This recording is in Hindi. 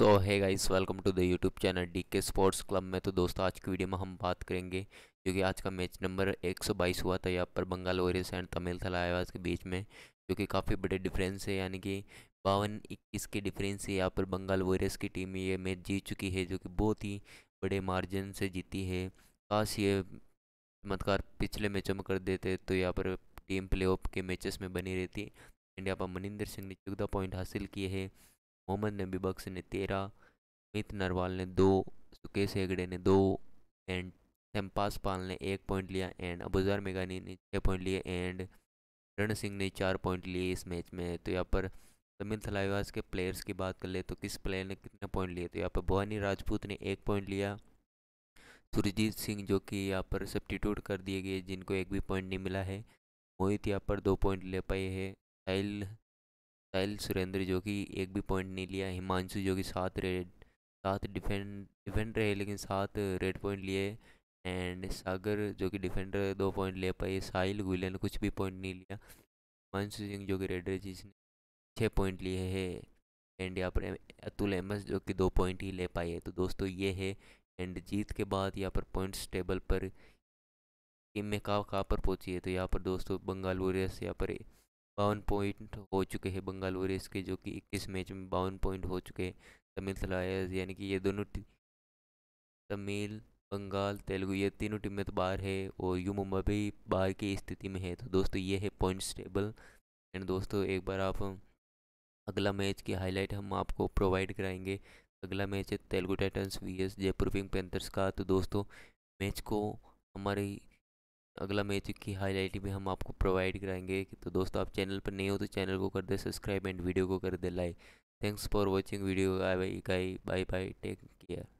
सो है guys welcome to the YouTube channel D K sports club में तो दोस्तों आज की वीडियो में हम बात करेंगे जो कि आज का मैच नंबर 122 हुआ था यहाँ पर बंगाल वॉरियर्स एंड तमिल थलावाज के बीच में जो कि काफ़ी बड़े डिफरेंस है यानी कि बावन इक्कीस के डिफरेंस से यहाँ पर बंगाल वॉरियर्स की टीम ये मैच जीत चुकी है जो कि बहुत ही बड़े मार्जिन से जीती है काश ये चमत्कार पिछले मैचों में कर देते तो यहाँ पर टीम प्ले के मैचेस में बनी रहती एंड यहाँ पर मनिंदर सिंह ने चौदह पॉइंट हासिल किए हैं मोहम्मद नबी बख्श ने तेरह मित नरवाल ने दो सुकेश हेगड़े ने दो एंड सेम्पास पाल ने एक पॉइंट लिया एंड अबुजार मेघानी ने छः पॉइंट लिए एंड रण सिंह ने चार पॉइंट लिए इस मैच में तो यहाँ पर तमिल थलाईवास के प्लेयर्स की बात कर ले तो किस प्लेयर ने कितने पॉइंट लिए तो यहाँ पर भवानी राजपूत ने एक पॉइंट लिया सुरजीत सिंह जो कि यहाँ पर सब्टीट्यूट कर दिए गए जिनको एक भी पॉइंट नहीं मिला है मोहित यहाँ पर दो पॉइंट ले पाए हैं साहिल साहिल सुरेंद्र जो कि एक भी पॉइंट नहीं लिया हिमांशु जो कि सात रेड सात डिफेंड डिफेंड रहे लेकिन सात रेड पॉइंट लिए एंड सागर जो कि डिफेंडर दो पॉइंट ले पाए साहिल गुले ने कुछ भी पॉइंट नहीं लिया हिमांशु सिंह जो कि रेडर जिसने छः पॉइंट लिए है एंड यहाँ पर अतुल अहमद जो कि दो पॉइंट ही ले पाए तो दोस्तों ये है एंड जीत के बाद यहाँ पर पॉइंट्स टेबल पर टीम में कहाँ कहाँ पर पहुँची है तो यहाँ पर दोस्तों बंगाल वॉरियर्स यहाँ पर बावन पॉइंट हो चुके हैं बंगाल वॉरियर्स के जो कि इक्कीस मैच में बावन पॉइंट हो चुके हैं तमिल सलायर्स यानी कि ये दोनों तमिल बंगाल तेलुगु ये तीनों टीमें तो बाहर है और यू मुंबई भी बाहर की स्थिति में है तो दोस्तों ये है पॉइंट्स टेबल एंड दोस्तों एक बार आप अगला मैच की हाईलाइट हम आपको प्रोवाइड कराएंगे अगला मैच है Telugu Titans V S Jaipur Pink Panthers का तो दोस्तों मैच को हमारी अगला मैच की हाईलाइट भी हम आपको प्रोवाइड कराएंगे तो दोस्तों आप चैनल पर नए हो तो चैनल को कर दे सब्सक्राइब एंड वीडियो को कर दे like thanks for watching video bye bye bye take care